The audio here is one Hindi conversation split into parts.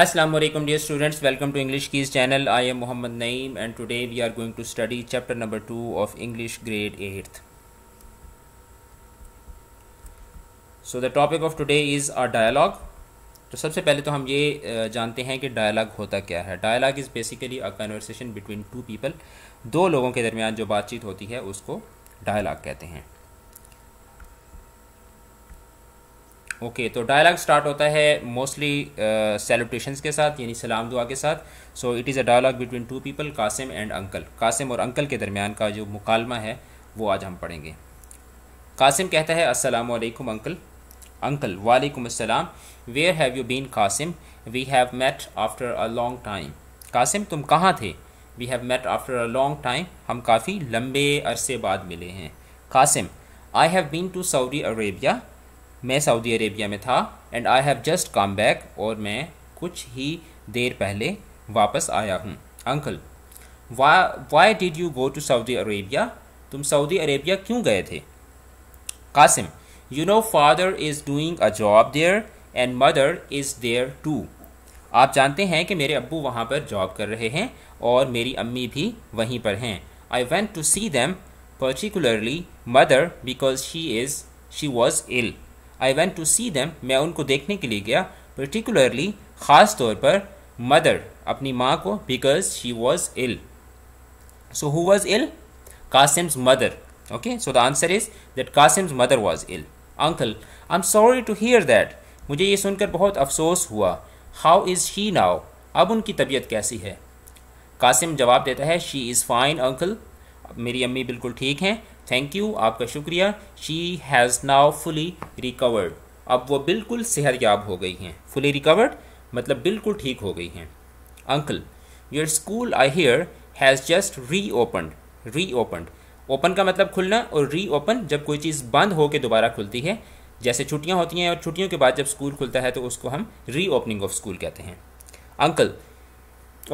Aslam dear students welcome to English की channel I am Mohammad Naeem and today we are going to study chapter number two of English grade eighth so the topic of today is a dialogue तो सबसे पहले तो हम ये जानते हैं कि डायलॉग होता क्या है dialogue is basically a conversation between two people दो लोगों के दरमियान जो बातचीत होती है उसको डायलॉग कहते हैं ओके तो डायलॉग स्टार्ट होता है मोस्टली सेलिब्रेशंस uh, के साथ यानी सलाम दुआ के साथ so it is a dialogue between two people Qasim and uncle Qasim और अंकल के दरमियान का जो मुकालमा है वो आज हम पढ़ेंगे कासिम कहता है अस्सलाम वालेकुम अंकल अंकल वालेकुम अस्सलाम where have you been Qasim we have met after a long time Qasim तुम कहाँ थे वी have met after a long टाइम हम काफ़ी लंबे अरसे बाद मिले हैं Qasim I have been to Saudi Arabia मैं सऊदी अरेबिया में था and I have just come back और मैं कुछ ही देर पहले वापस आया हूँ uncle why did you go to Saudi Arabia तुम सऊदी अरेबिया क्यों गए थे Qasim you know father is doing a job there and mother is there too आप जानते हैं कि मेरे अब्बू वहाँ पर जॉब कर रहे हैं और मेरी अम्मी भी वहीं पर हैं I went to see them particularly mother because she is she was ill I went to see them मैं उनको देखने के लिए गया पर्टिकुलरली ख़ास तौर पर मदर अपनी माँ को because she was ill so who was ill Qasim's mother okay so the answer is that Qasim's mother was ill uncle I am sorry to hear that मुझे ये सुनकर बहुत अफसोस हुआ हाउ इज़ शी नाउ अब उनकी तबीयत कैसी है कासिम जवाब देता है शी इज़ फाइन अंकल मेरी अम्मी बिल्कुल ठीक हैं थैंक यू आपका शुक्रिया she has now fully recovered अब वो बिल्कुल सेहत याब हो गई हैं फुली रिकवर्ड मतलब बिल्कुल ठीक हो गई हैं uncle your school I hear has just reopened reopened open का मतलब खुलना और री ओपन जब कोई चीज़ बंद हो के दोबारा खुलती है जैसे छुट्टियाँ होती हैं और छुट्टियों के बाद जब स्कूल खुलता है तो उसको हम री ओपनिंग ऑफ स्कूल कहते हैं uncle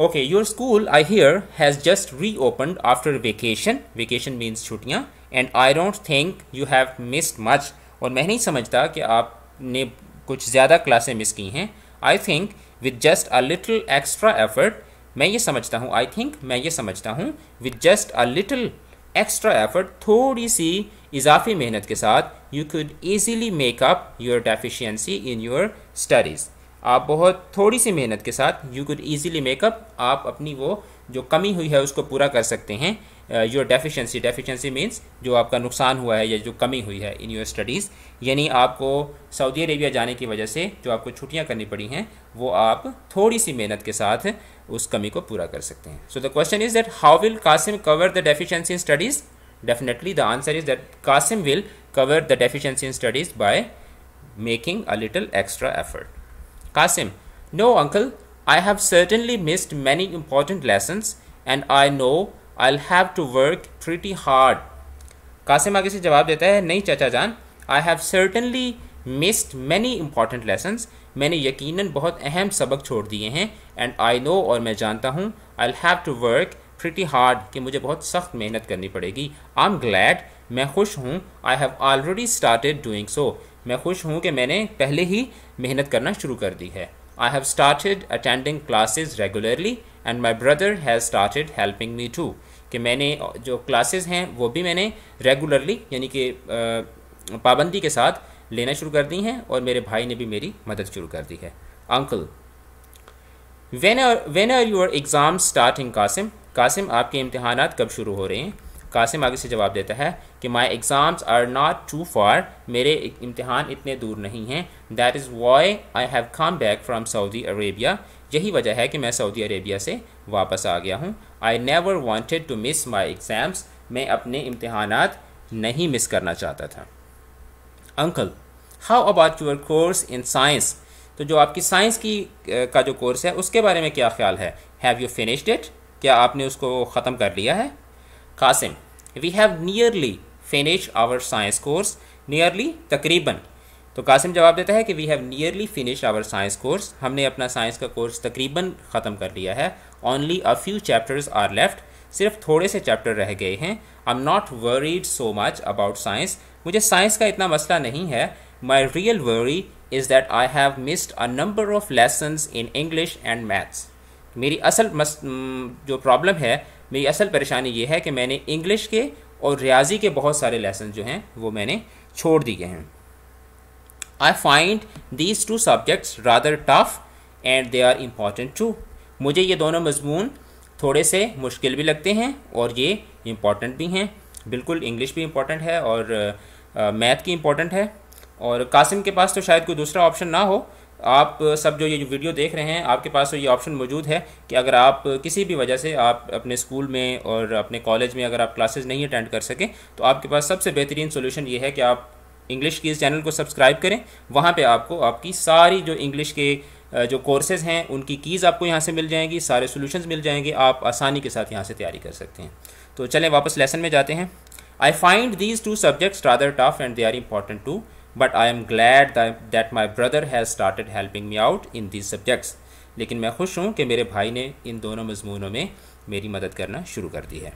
okay your school i hear has just reopened after vacation vacation means chutiyan and i don't think you have missed much aur main nahi samajhta ki aapne kuch zyada classes miss ki hain i think with just a little extra effort main ye samajhta think main ye samajhta with just a little extra effort thodi si izafi mehnat ke sath you could easily make up your deficiency in your studies आप बहुत थोड़ी सी मेहनत के साथ यू कुड ईजिली मेकअप आप अपनी वो जो कमी हुई है उसको पूरा कर सकते हैं योर डेफिशिएंसी डेफिशिएंसी मीन्स जो आपका नुकसान हुआ है या जो कमी हुई है इन योर स्टडीज़ यानी आपको सऊदी अरेबिया जाने की वजह से जो आपको छुट्टियां करनी पड़ी हैं वो आप थोड़ी सी मेहनत के साथ उस कमी को पूरा कर सकते हैं so the question is that how will Qasim cover the deficiency in studies definitely the answer is that Qasim will cover the deficiency in studies by making a little extra effort Kasim, No, uncle, I have certainly missed many important lessons and I know I'll have to work pretty hard. Qasim आगे से जवाब देता है नहीं चाचा जान I have certainly missed many important lessons मैंने यकीनन बहुत अहम सबक छोड़ दिए हैं एंड आई नो और मैं जानता हूँ I have to work pretty hard कि मुझे बहुत सख्त मेहनत करनी पड़ेगी आई एम ग्लैड मैं खुश हूँ I have already started doing so मैं खुश हूँ कि मैंने पहले ही मेहनत करना शुरू कर दी है I have started attending classes regularly and my brother has started helping me too कि मैंने जो क्लासेज़ हैं वो भी मैंने रेगुलरली यानी कि पाबंदी के साथ लेना शुरू कर दी हैं और मेरे भाई ने भी मेरी मदद शुरू कर दी है uncle when are when are your exam starting Qasim Qasim आपके इम्तहान कब शुरू हो रहे हैं कासिम आगे से जवाब देता है कि my exams are not too far मेरे इम्तहान इतने दूर नहीं हैं that is why I have come back from Saudi Arabia यही वजह है कि मैं सऊदी अरेबिया से वापस आ गया हूँ I never wanted to miss my exams मैं अपने इम्तहान नहीं मिस करना चाहता था uncle how about your course in science तो जो आपकी साइंस की का जो कोर्स है उसके बारे में क्या ख्याल है हैव यू फिनिश्ड इट क्या आपने उसको ख़त्म कर लिया है Qasim we have nearly finish our science course nearly तकरीबन तो कासिम जवाब देता है कि we have nearly finish our science course हमने अपना साइंस का कोर्स तकरीबन ख़त्म कर लिया है only a few chapters are left सिर्फ थोड़े से चैप्टर रह गए हैं I am not worried so much about science मुझे साइंस का इतना मसला नहीं है my real worry is that I have missed a number of lesson in English and maths मेरी असल मस जो प्रॉब्लम है मेरी असल परेशानी ये है कि मैंने इंग्लिश के और रियाजी के बहुत सारे लेसन जो हैं वो मैंने छोड़ दिए हैं I find these two subjects rather tough and they are important too मुझे ये दोनों मजमून थोड़े से मुश्किल भी लगते हैं और ये इम्पॉर्टेंट भी हैं बिल्कुल इंग्लिश भी इम्पॉर्टेंट है और मैथ की इम्पॉर्टेंट है और कासिम के पास तो शायद कोई दूसरा ऑप्शन ना हो आप सब जो ये वीडियो देख रहे हैं आपके पास तो ये ऑप्शन मौजूद है कि अगर आप किसी भी वजह से आप अपने स्कूल में और अपने कॉलेज में अगर आप क्लासेज नहीं अटेंड कर सकें तो आपके पास सबसे बेहतरीन सोल्यूशन ये है कि आप इंग्लिश की इस चैनल को सब्सक्राइब करें वहाँ पर आपको आपकी सारी जो इंग्लिश के जो कोर्सेज़ हैं उनकी कीज़ आपको यहाँ से मिल जाएंगी सारे सोल्यूशंस मिल जाएंगे आप आसानी के साथ यहाँ से तैयारी कर सकते हैं तो चलें वापस लेसन में जाते हैं I find these two subjects rather tough and they are important too but I am glad that my brother has started helping me out in these subjects लेकिन मैं खुश हूँ कि मेरे भाई ने इन दोनों मजमूनों में मेरी मदद करना शुरू कर दी है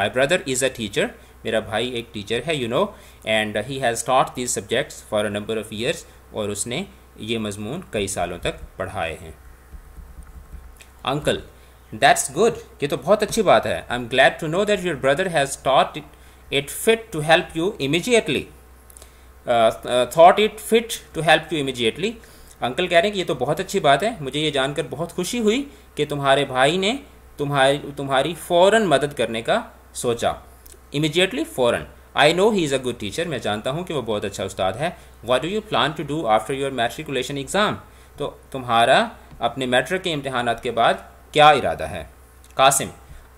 my brother is a teacher मेरा भाई एक टीचर है you know and he has taught these subjects for a number of years और उसने ये मजमून कई सालों तक पढ़ाए हैं अंकल दैट्स गुड ये तो बहुत अच्छी बात है I am glad to know that your brother has taught it fit to help you immediately thought it fit to help you immediately uncle कह रहे हैं कि ये तो बहुत अच्छी बात है मुझे ये जानकर बहुत खुशी हुई कि तुम्हारे भाई ने तुम्हारी तुम्हारी फ़ौरन मदद करने का सोचा इमीजिएटली फ़ौरन I know he is a good teacher मैं जानता हूँ कि वो बहुत अच्छा उस्ताद है what do you plan to do after your matriculation exam तो तुम्हारा अपने मेट्रिक के इम्तहान के बाद क्या इरादा है Qasim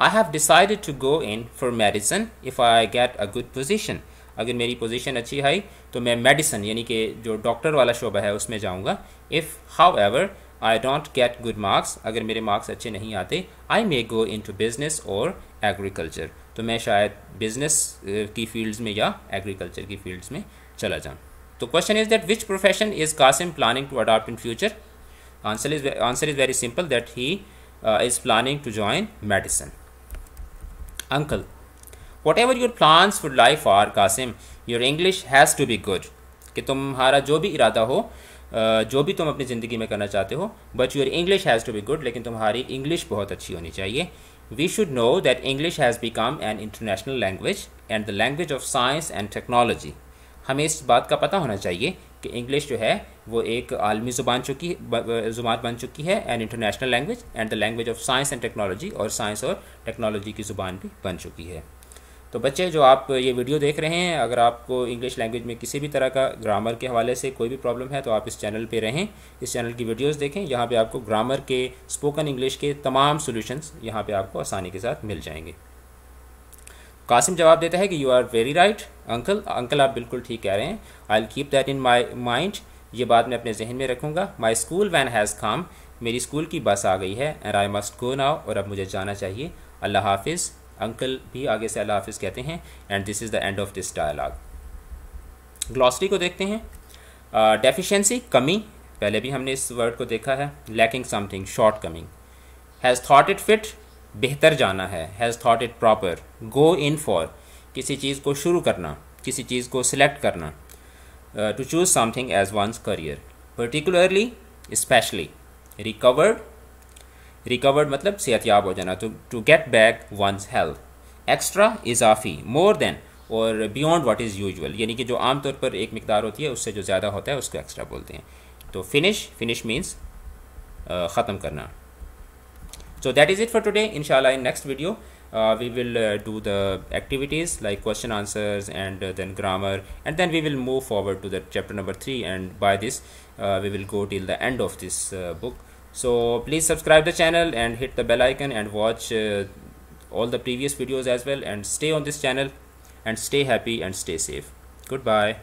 I have decided to go in for medicine if I get a good position अगर मेरी पोजीशन अच्छी आई तो मैं मेडिसिन यानी कि जो डॉक्टर वाला शोबा है उसमें जाऊँगा if however I don't get good marks अगर मेरे मार्क्स अच्छे नहीं आते I may go in to business और एग्रीकल्चर तो मैं शायद बिज़नेस की फील्ड्स में या एग्रीकल्चर की फील्ड्स में चला जाऊँ तो question is that which profession is Qasim planning to adopt in future answer is answer is very simple that he is planning to join medicine uncle whatever your plans for life are Qasim your English has to be good कि तुम्हारा जो भी इरादा हो जो भी तुम अपनी ज़िंदगी में करना चाहते हो but your English has to be good लेकिन तुम्हारी इंग्लिश बहुत अच्छी होनी चाहिए we should know that English has become an international language and the language of science and technology हमें इस बात का पता होना चाहिए कि इंग्लिश जो है वो एक आलमी ज़ुबान चुकी ज़ुबान बन चुकी है and international language and the language of science and technology और साइंस और टेक्नोलॉजी की ज़ुबान भी बन चुकी है तो बच्चे जो आप ये वीडियो देख रहे हैं अगर आपको इंग्लिश लैंग्वेज में किसी भी तरह का ग्रामर के हवाले से कोई भी प्रॉब्लम है तो आप इस चैनल पे रहें इस चैनल की वीडियोस देखें यहाँ पे आपको ग्रामर के स्पोकन इंग्लिश के तमाम सॉल्यूशंस यहाँ पे आपको आसानी के साथ मिल जाएंगे कासिम जवाब देता है कि you are very right uncle uncle आप बिल्कुल ठीक कह रहे हैं I keep that in my mind ये बात मैं अपने जहन में रखूँगा माई स्कूल वैन हैज़ काम मेरी स्कूल की बस आ गई है and I must go now और अब मुझे जाना चाहिए अल्लाह हाफिज़ अंकल भी आगे से अल्लाह हाफिज़ कहते हैं and this is the end of this dialogue glossary को देखते हैं uh, कमी पहले भी हमने इस वर्ड को देखा है lacking something shortcoming has thought it fit बेहतर जाना है has thought it proper go in for किसी चीज़ को शुरू करना किसी चीज़ को सिलेक्ट करना to choose something as one's career particularly specially recovered recovered मतलब सेहत याब हो जाना to get back one's health extra इजाफी मोर देन और बियॉन्ड वाट इज़ यूजुअल यानी कि जो आमतौर पर एक मकदार होती है उससे जो ज़्यादा होता है उसको एक्स्ट्रा बोलते हैं तो फिनिश फिनिश मीन्स ख़त्म करना so that is it for today in in next video we will do the activities like question answers and then grammar and then we will move forward to the chapter number three and by this we will go till the end of this book so please subscribe the channel and hit the bell icon and watch uh, all the previous videos as well and stay on this channel and stay happy and stay safe goodbye